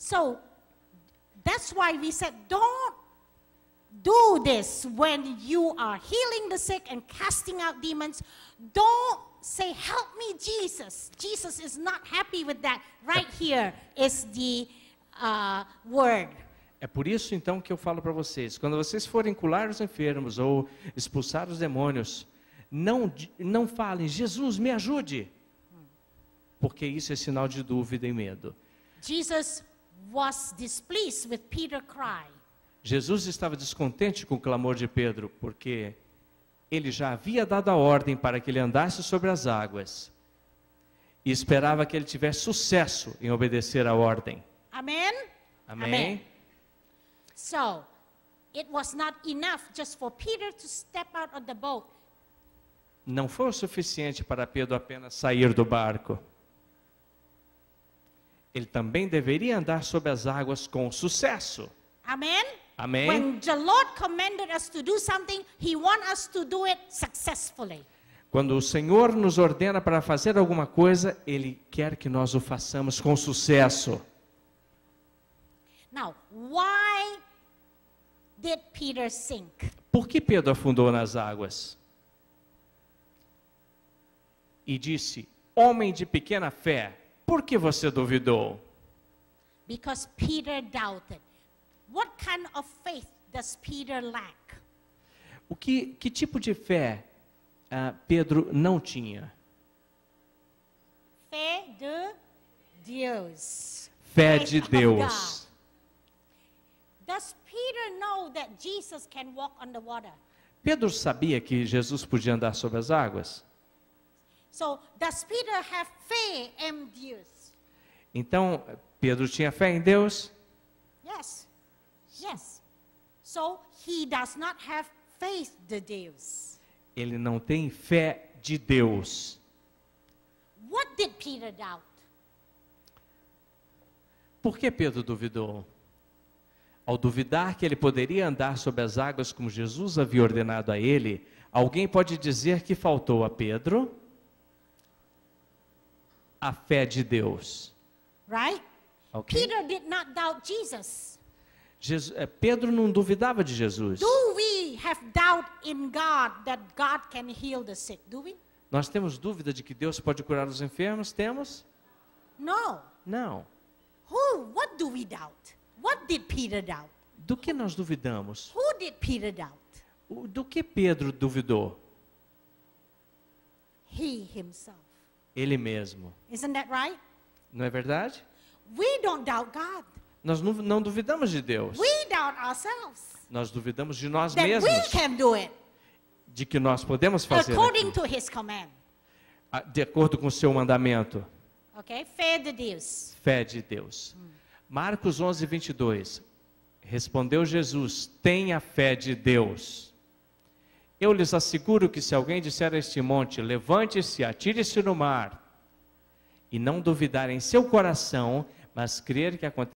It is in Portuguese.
So that's why we said, don't do this when you are healing the sick and casting out demons. Don't say, Help me, Jesus. Jesus is not happy with that. Right é. here is the uh, word. É por isso então que eu falo para vocês: quando vocês forem curar os enfermos ou expulsar os demônios, não, não falem, Jesus, me ajude, hum. porque isso é sinal de dúvida e medo. Jesus was displeased with Peter cry. Jesus estava descontente com o clamor de Pedro, porque ele já havia dado a ordem para que ele andasse sobre as águas e esperava que ele tivesse sucesso em obedecer a ordem. Amém? Amém. So, it was not enough just for Peter to step out of the boat. Não foi o suficiente para Pedro apenas sair do barco ele também deveria andar sobre as águas com sucesso. Amém? Amém. When the Lord commanded us to do something, he want us to do it successfully. Quando o Senhor nos ordena para fazer alguma coisa, ele quer que nós o façamos com sucesso. Now, why did Peter sink? Por que Pedro afundou nas águas? E disse: Homem de pequena fé, por que você duvidou? Because Peter doubted. What kind of faith does Peter lack? O que, que tipo de fé uh, Pedro não tinha? Fé de Deus. Fé de Deus. Does Peter know that Jesus can walk on the water? Pedro sabia que Jesus podia andar sobre as águas? So, does Peter have faith in Deus? Então, Pedro tinha fé em Deus? Yes. Yes. So, he does not have faith in Deus. Ele não tem fé de Deus. What did Peter doubt? Por que Pedro duvidou? Ao duvidar que ele poderia andar sobre as águas como Jesus havia ordenado a ele, alguém pode dizer que faltou a Pedro? a fé de Deus. Right? Okay? Peter did not doubt Jesus. Jesus. Eh, Pedro não duvidava de Jesus. Do we have doubt in God that God can heal the sick? Do we? Nós temos dúvida de que Deus pode curar os enfermos? Temos? No. Não. Who? What do we doubt? What did Peter doubt? Do que nós duvidamos? Who did Peter doubt? Do que Pedro duvidou? He himself. Ele mesmo. Isn't that right? Não é verdade? We don't doubt God. Nós não, não duvidamos de Deus. We doubt ourselves. Nós duvidamos de nós that mesmos. We can do it. De que nós podemos fazer. According to his command. De acordo com o seu mandamento. Okay? Fé de Deus. Fé de Deus. Marcos 11, 22. Respondeu Jesus: Tenha fé de Deus. Eu lhes asseguro que se alguém disser a este monte, levante-se, atire-se no mar, e não duvidar em seu coração, mas crer que aconteceu.